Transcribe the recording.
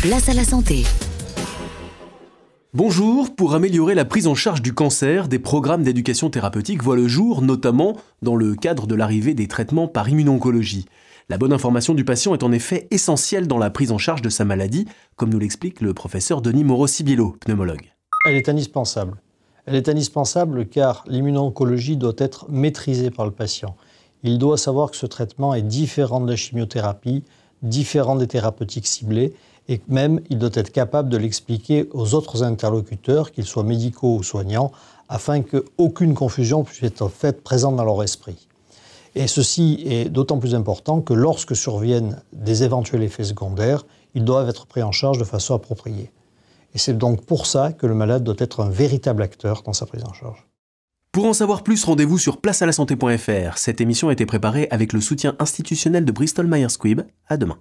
Place à la santé. Bonjour, pour améliorer la prise en charge du cancer, des programmes d'éducation thérapeutique voient le jour, notamment dans le cadre de l'arrivée des traitements par immunoncologie. La bonne information du patient est en effet essentielle dans la prise en charge de sa maladie, comme nous l'explique le professeur Denis moreau pneumologue. Elle est indispensable. Elle est indispensable car limmuno doit être maîtrisée par le patient. Il doit savoir que ce traitement est différent de la chimiothérapie, différent des thérapeutiques ciblées et même il doit être capable de l'expliquer aux autres interlocuteurs, qu'ils soient médicaux ou soignants, afin qu'aucune confusion puisse être faite présente dans leur esprit. Et ceci est d'autant plus important que lorsque surviennent des éventuels effets secondaires, ils doivent être pris en charge de façon appropriée. Et c'est donc pour ça que le malade doit être un véritable acteur dans sa prise en charge. Pour en savoir plus, rendez-vous sur placealasanté.fr. Cette émission a été préparée avec le soutien institutionnel de Bristol Myers Squibb. À demain.